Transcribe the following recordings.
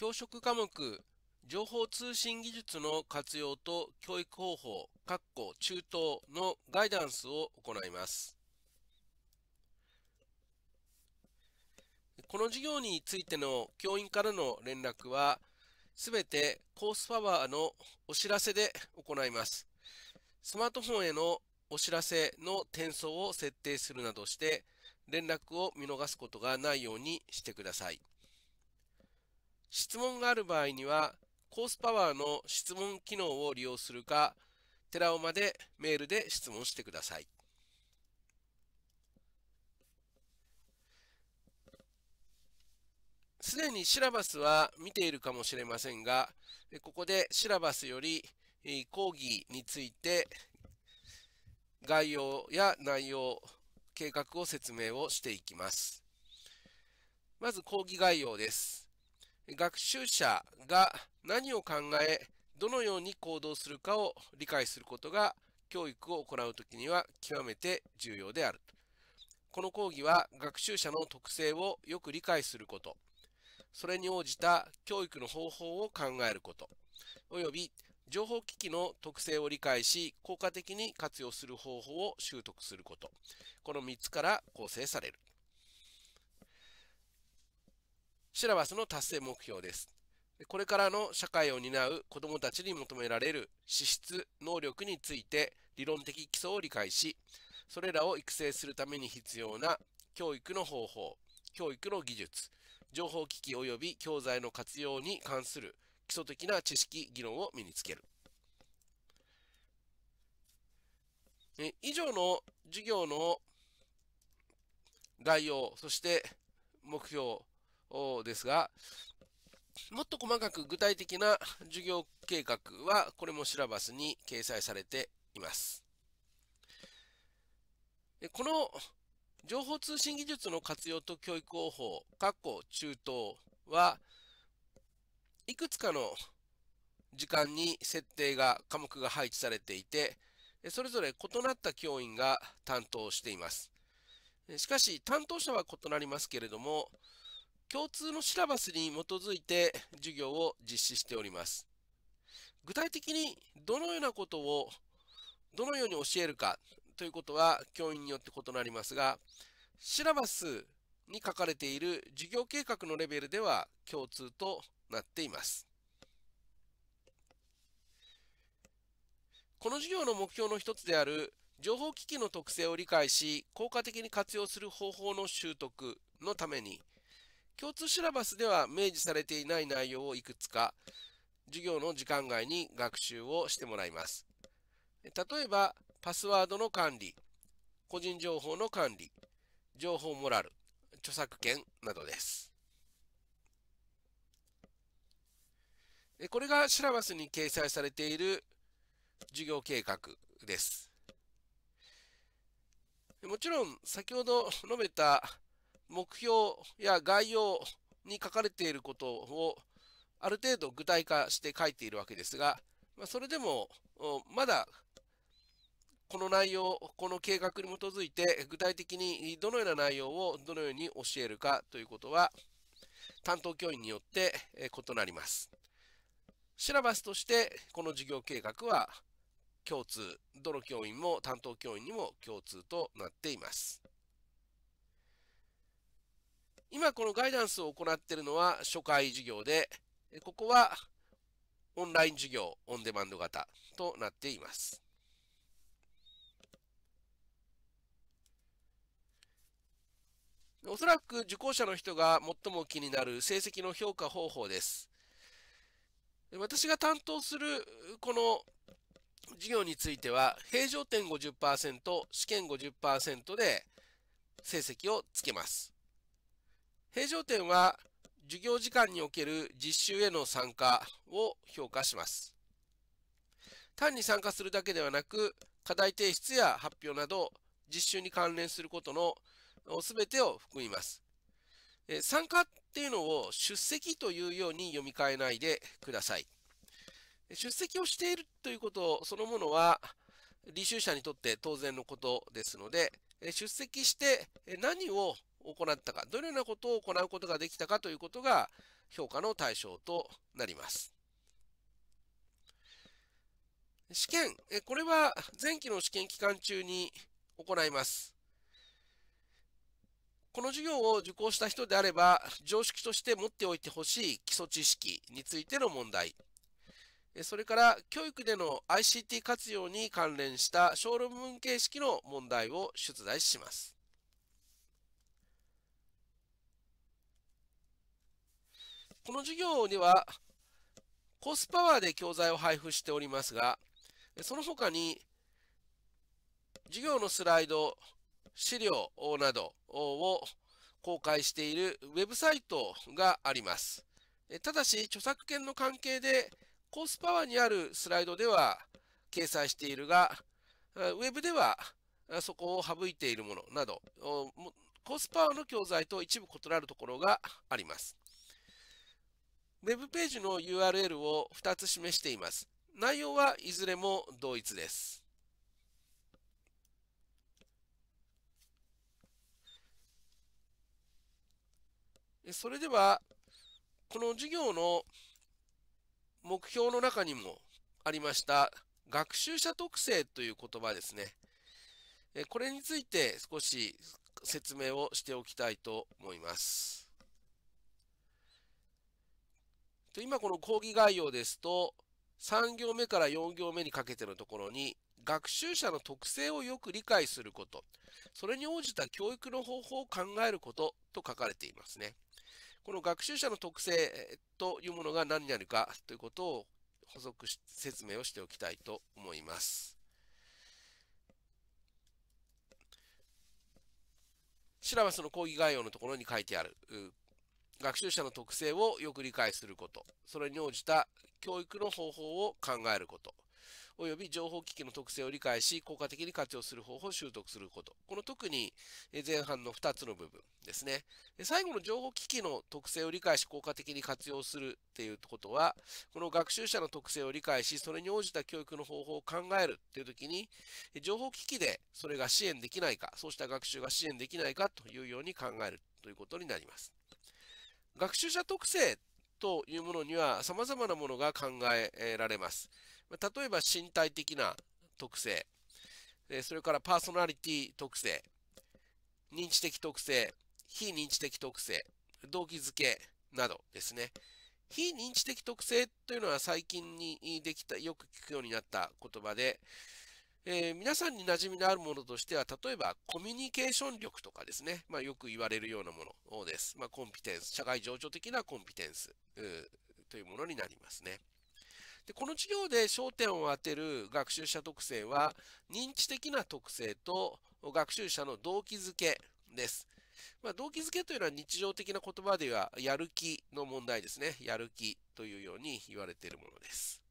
教職科目、情報通信技術の活用と教育方法、括弧中等のガイダンスを行います。この授業についての教員からの連絡は、すべてコースパワーのお知らせで行います。スマートフォンへのお知らせの転送を設定するなどして、連絡を見逃すことがないようにしてください。質問がある場合には、コースパワーの質問機能を利用するか、寺尾までメールで質問してください。すでにシラバスは見ているかもしれませんが、ここでシラバスより講義について概要や内容、計画を説明をしていきます。まず講義概要です。学習者が何を考え、どのように行動するかを理解することが教育を行うときには極めて重要である。この講義は学習者の特性をよく理解すること、それに応じた教育の方法を考えること、および情報機器の特性を理解し、効果的に活用する方法を習得すること、この3つから構成される。シラバスの達成目標です。これからの社会を担う子どもたちに求められる資質、能力について理論的基礎を理解し、それらを育成するために必要な教育の方法、教育の技術、情報機器及び教材の活用に関する基礎的な知識、議論を身につける。以上の授業の概要、そして目標、ですが、もっと細かく具体的な授業計画は、これもシラバスに掲載されています。この情報通信技術の活用と教育方法、括弧中等は、いくつかの時間に設定が、科目が配置されていて、それぞれ異なった教員が担当しています。しかし、担当者は異なりますけれども、共通のシラバスに基づいて授業を実施しております。具体的にどのようなことをどのように教えるかということは教員によって異なりますが、シラバスに書かれている授業計画のレベルでは共通となっています。この授業の目標の一つである情報機器の特性を理解し、効果的に活用する方法の習得のために、共通シラバスでは明示されていない内容をいくつか、授業の時間外に学習をしてもらいます。例えば、パスワードの管理、個人情報の管理、情報モラル、著作権などです。これがシラバスに掲載されている授業計画です。もちろん、先ほど述べた目標や概要に書かれていることをある程度具体化して書いているわけですが、まあ、それでもまだこの内容、この計画に基づいて具体的にどのような内容をどのように教えるかということは担当教員によって異なります。シラバスとしてこの授業計画は共通、どの教員も担当教員にも共通となっています。今このガイダンスを行っているのは初回授業で、ここはオンライン授業、オンデマンド型となっています。おそらく受講者の人が最も気になる成績の評価方法です。私が担当するこの授業については、平常点50%、試験50%で成績をつけます。平常点は授業時間における実習への参加を評価します。単に参加するだけではなく、課題提出や発表など、実習に関連することの全てを含みます。参加っていうのを出席というように読み替えないでください。出席をしているということそのものは、履修者にとって当然のことですので、出席して何を行ったか、どのようなことを行うことができたかということが評価の対象となります。試験、これは前期の試験期間中に行います。この授業を受講した人であれば、常識として持っておいてほしい基礎知識についての問題、それから教育での ICT 活用に関連した小論文形式の問題を出題します。この授業では、コースパワーで教材を配布しておりますが、その他に、授業のスライド、資料などを公開しているウェブサイトがあります。ただし、著作権の関係で、コースパワーにあるスライドでは掲載しているが、ウェブではそこを省いているものなど、コースパワーの教材と一部異なるところがあります。Web ページの URL を2つ示しています。内容はいずれも同一です。それでは、この授業の目標の中にもありました学習者特性という言葉ですね。これについて少し説明をしておきたいと思います。で今この講義概要ですと、3行目から4行目にかけてのところに、学習者の特性をよく理解すること、それに応じた教育の方法を考えることと書かれていますね。この学習者の特性というものが何になるかということを補足説明をしておきたいと思います。シラバスの講義概要のところに書いてある学習者の特性をよく理解すること、それに応じた教育の方法を考えること、および情報機器の特性を理解し、効果的に活用する方法を習得すること。この特に前半の2つの部分ですね。最後の情報機器の特性を理解し、効果的に活用するっていうことは、この学習者の特性を理解し、それに応じた教育の方法を考えるっていうときに、情報機器でそれが支援できないか、そうした学習が支援できないかというように考えるということになります。学習者特性というものには様々なものが考えられます。例えば身体的な特性、それからパーソナリティ特性、認知的特性、非認知的特性、動機づけなどですね。非認知的特性というのは最近にできた、よく聞くようになった言葉で、えー、皆さんに馴染みのあるものとしては、例えばコミュニケーション力とかですね、まあ、よく言われるようなものです。まあ、コンピテンス、社会情緒的なコンピテンスというものになりますね。でこの授業で焦点を当てる学習者特性は、認知的な特性と学習者の動機づけです。まあ、動機づけというのは日常的な言葉では、やる気の問題ですね。やる気というように言われているものです。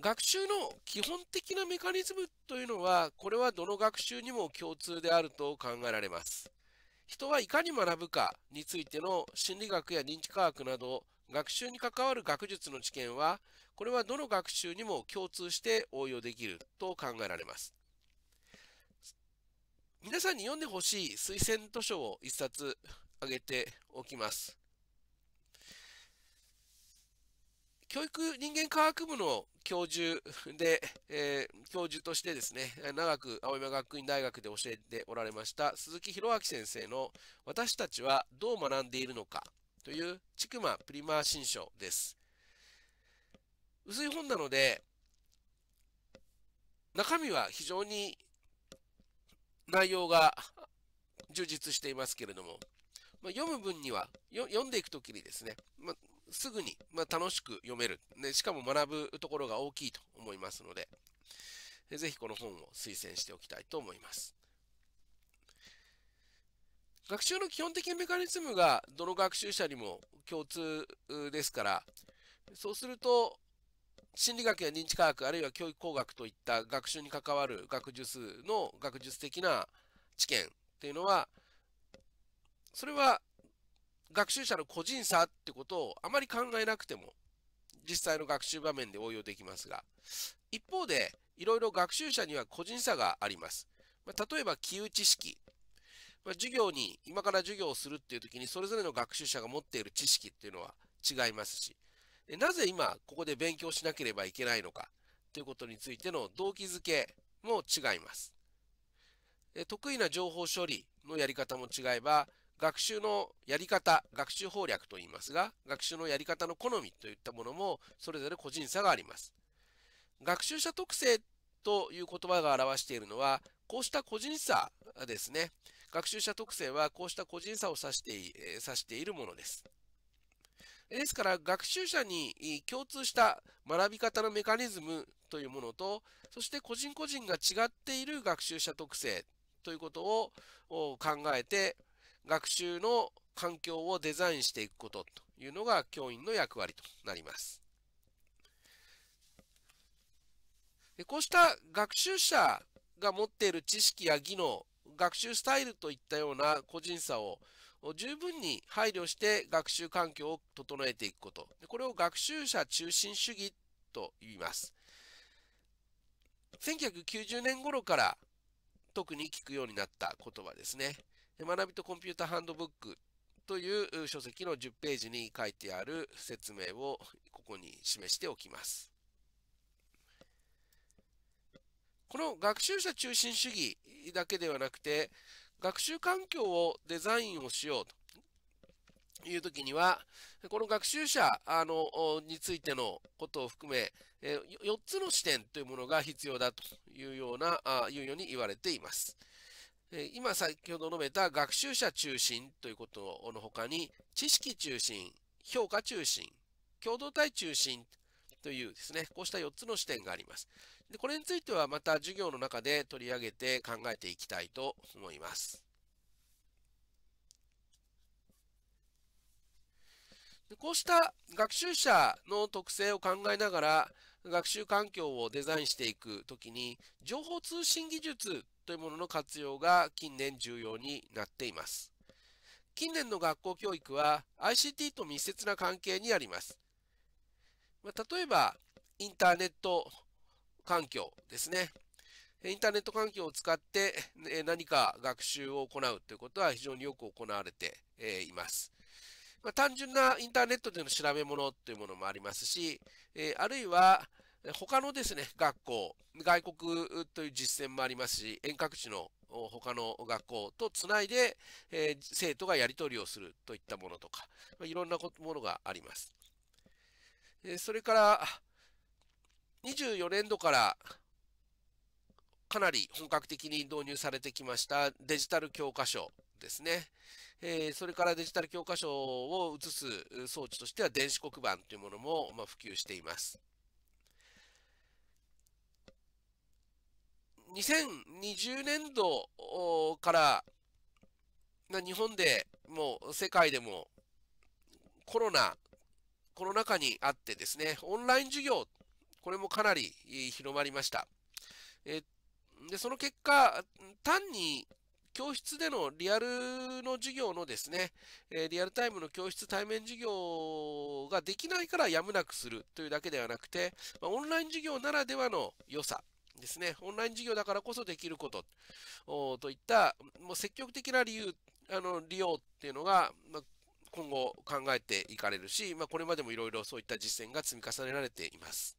学習の基本的なメカニズムというのは、これはどの学習にも共通であると考えられます。人はいかに学ぶかについての心理学や認知科学など、学習に関わる学術の知見は、これはどの学習にも共通して応用できると考えられます。皆さんに読んでほしい推薦図書を一冊挙げておきます。教育人間科学部の教授で、えー、教授としてですね、長く青山学院大学で教えておられました鈴木弘明先生の私たちはどう学んでいるのかというちくまプリマー新書です。薄い本なので、中身は非常に内容が充実していますけれども、まあ、読む分には、読んでいくときにですね、ますぐに、まあ、楽しく読める。で、しかも学ぶところが大きいと思いますので、ぜひこの本を推薦しておきたいと思います。学習の基本的メカニズムがどの学習者にも共通ですから、そうすると、心理学や認知科学、あるいは教育工学といった学習に関わる学術の学術的な知見っていうのは、それは学習者の個人差ってことをあまり考えなくても、実際の学習場面で応用できますが、一方で、いろいろ学習者には個人差があります。まあ、例えば、気打知識。まあ、授業に、今から授業をするっていう時に、それぞれの学習者が持っている知識っていうのは違いますし、なぜ今、ここで勉強しなければいけないのか、ということについての動機づけも違います。得意な情報処理のやり方も違えば、学習のやり方、学習法略と言いますが、学習のやり方の好みといったものも、それぞれ個人差があります。学習者特性という言葉が表しているのは、こうした個人差ですね。学習者特性はこうした個人差を指して指しているものです。ですから、学習者に共通した学び方のメカニズムというものと、そして個人個人が違っている学習者特性ということを考えて、学習の環境をデザインしていくことというのが教員の役割となります。でこうした学習者が持っている知識や技能、学習スタイルといったような個人差を十分に配慮して学習環境を整えていくこと。これを学習者中心主義と言います。1990年頃から特に聞くようになった言葉ですね。学びとコンピュータハンドブックという書籍の10ページに書いてある説明をここに示しておきます。この学習者中心主義だけではなくて、学習環境をデザインをしようと。いうときには、この学習者あのについてのことを含め、4つの視点というものが必要だというような、いうように言われています。え今先ほど述べた学習者中心ということの他に、知識中心、評価中心、共同体中心というですね、こうした4つの視点があります。でこれについてはまた授業の中で取り上げて考えていきたいと思います。こうした学習者の特性を考えながら学習環境をデザインしていくときに情報通信技術というものの活用が近年重要になっています。近年の学校教育は ICT と密接な関係にあります。まあ、例えば、インターネット環境ですね。インターネット環境を使って何か学習を行うということは非常によく行われています。まあ、単純なインターネットでの調べ物というものもありますし、あるいは他のですね、学校、外国という実践もありますし、遠隔地の他の学校とつないで、えー、生徒がやり取りをするといったものとか、まあ、いろんなものがあります。えー、それから、24年度からかなり本格的に導入されてきましたデジタル教科書ですね。えー、それからデジタル教科書を写す装置としては電子黒板というものも、まあ、普及しています。2020年度から日本でもう世界でもコロナ、コロナ禍にあってですね、オンライン授業、これもかなり広まりました。えでその結果、単に教室でのリアルの授業のですね、えリアルタイムの教室対面授業ができないからやむなくするというだけではなくて、まオンライン授業ならではの良さ、ですね、オンライン授業だからこそできることといった、もう積極的な理由、あの、利用っていうのが、まあ、今後考えていかれるし、まあ、これまでもいろいろそういった実践が積み重ねられています。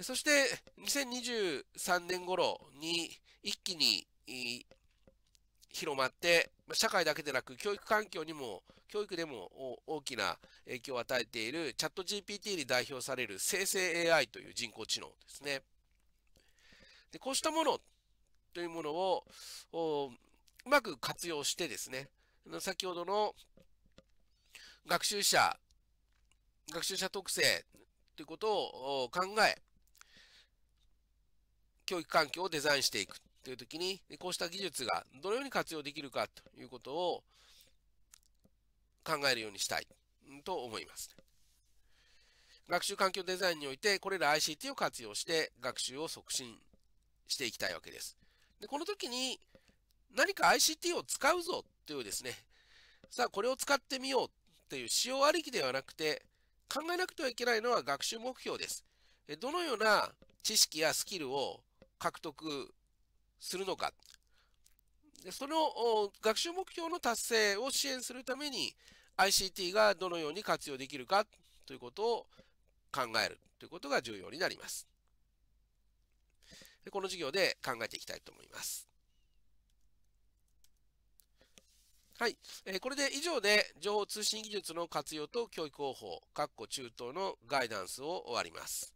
そして、2023年頃に一気に広まって、社会だけでなく教育環境にも、教育でも大きな影響を与えているチャット GPT に代表される生成 AI という人工知能ですね。でこうしたものというものをうまく活用してですね、先ほどの学習者、学習者特性ということを考え、教育環境をデザインしていくというときに、こうした技術がどのように活用できるかということを考えるようにしたいと思います。学習環境デザインにおいて、これら ICT を活用して学習を促進していきたいわけです。で、この時に何か ICT を使うぞというですね、さあこれを使ってみようっていう使用ありきではなくて、考えなくてはいけないのは学習目標です。どのような知識やスキルを獲得するのか。でその学習目標の達成を支援するために ICT がどのように活用できるかということを考えるということが重要になります。でこの授業で考えていきたいと思います。はい、えー、これで以上で情報通信技術の活用と教育方法、各個中等のガイダンスを終わります。